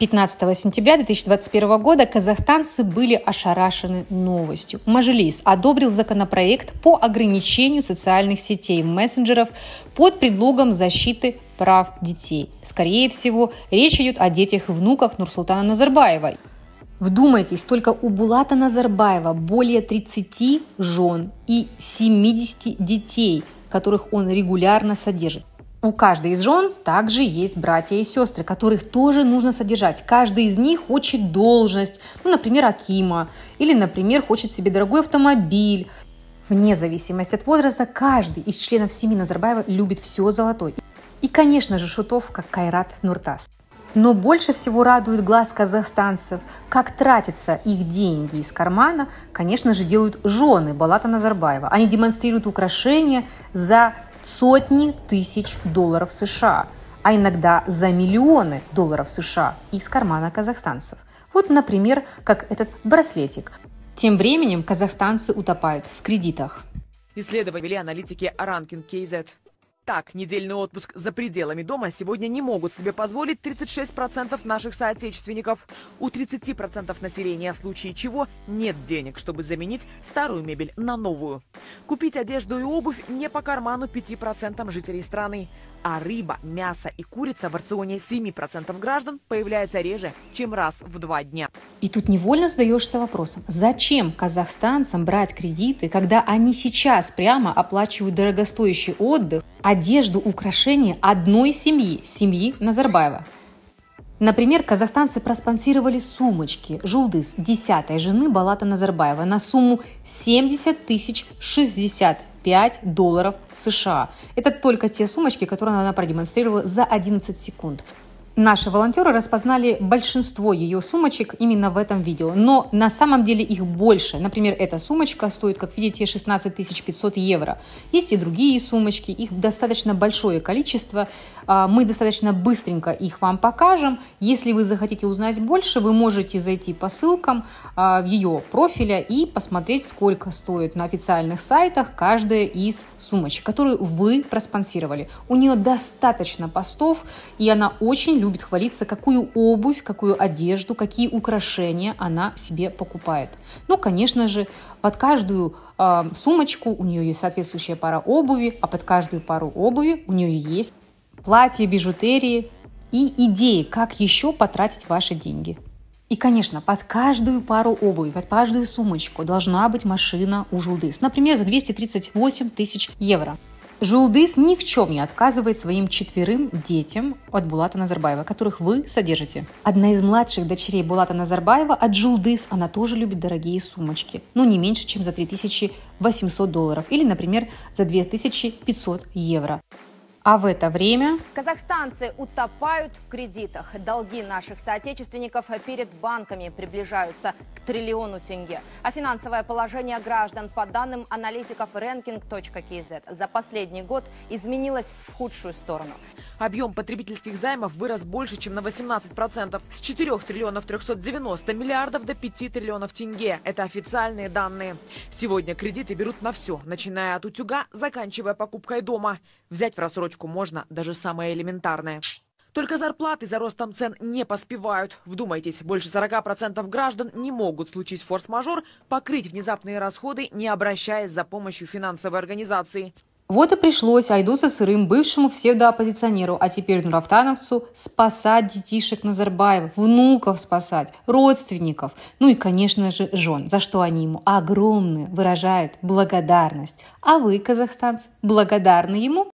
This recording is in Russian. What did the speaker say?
15 сентября 2021 года казахстанцы были ошарашены новостью. Мажилис одобрил законопроект по ограничению социальных сетей мессенджеров под предлогом защиты прав детей. Скорее всего, речь идет о детях и внуках Нурсултана Назарбаева. Вдумайтесь, только у Булата Назарбаева более 30 жен и 70 детей, которых он регулярно содержит. У каждой из жен также есть братья и сестры, которых тоже нужно содержать. Каждый из них хочет должность, ну, например, Акима, или, например, хочет себе дорогой автомобиль. Вне зависимости от возраста, каждый из членов семьи Назарбаева любит все золотое. И, конечно же, шутов, как Кайрат Нуртас. Но больше всего радует глаз казахстанцев, как тратятся их деньги из кармана, конечно же, делают жены Балата Назарбаева. Они демонстрируют украшения за сотни тысяч долларов США, а иногда за миллионы долларов США из кармана казахстанцев. Вот, например, как этот браслетик. Тем временем казахстанцы утопают в кредитах. Исследовали аналитики Аранкин Кейзет. Так, недельный отпуск за пределами дома сегодня не могут себе позволить 36% наших соотечественников. У 30% населения в случае чего нет денег, чтобы заменить старую мебель на новую. Купить одежду и обувь не по карману 5% жителей страны а рыба, мясо и курица в рационе 7% граждан появляется реже, чем раз в два дня. И тут невольно задаешься вопросом, зачем казахстанцам брать кредиты, когда они сейчас прямо оплачивают дорогостоящий отдых, одежду, украшения одной семьи, семьи Назарбаева? Например, казахстанцы проспонсировали сумочки «Жулдыс» десятой жены Балата Назарбаева на сумму 70 тысяч 60 5 долларов США. Это только те сумочки, которые она продемонстрировала за 11 секунд. Наши волонтеры распознали большинство ее сумочек именно в этом видео, но на самом деле их больше. Например, эта сумочка стоит, как видите, 16 500 евро. Есть и другие сумочки, их достаточно большое количество. А, мы достаточно быстренько их вам покажем. Если вы захотите узнать больше, вы можете зайти по ссылкам а, ее профиля и посмотреть, сколько стоит на официальных сайтах каждая из сумочек, которую вы проспонсировали. У нее достаточно постов, и она очень любит хвалиться, какую обувь, какую одежду, какие украшения она себе покупает. Ну, конечно же, под каждую э, сумочку у нее есть соответствующая пара обуви, а под каждую пару обуви у нее есть платье, бижутерии и идеи, как еще потратить ваши деньги. И, конечно, под каждую пару обуви, под каждую сумочку должна быть машина у Жулдыс. Например, за 238 тысяч евро. Жулдыз ни в чем не отказывает своим четверым детям от Булата Назарбаева, которых вы содержите. Одна из младших дочерей Булата Назарбаева от Жулдыз, она тоже любит дорогие сумочки, но не меньше, чем за 3800 долларов или, например, за 2500 евро. А в это время... Казахстанцы утопают в кредитах. Долги наших соотечественников перед банками приближаются к триллиону тенге. А финансовое положение граждан, по данным аналитиков ranking.kz, за последний год изменилось в худшую сторону. Объем потребительских займов вырос больше, чем на 18%, с 4 триллионов 390 миллиардов до 5 триллионов тенге. Это официальные данные. Сегодня кредиты берут на все, начиная от утюга, заканчивая покупкой дома. Взять в рассрочку можно даже самое элементарное. Только зарплаты за ростом цен не поспевают. Вдумайтесь, больше 40% граждан не могут, случись форс-мажор, покрыть внезапные расходы, не обращаясь за помощью финансовой организации. Вот и пришлось Айдуса Сырым, бывшему псевдооппозиционеру, а теперь нурафтановцу, спасать детишек Назарбаева, внуков спасать, родственников, ну и, конечно же, жен, за что они ему огромную выражают благодарность. А вы, казахстанцы, благодарны ему?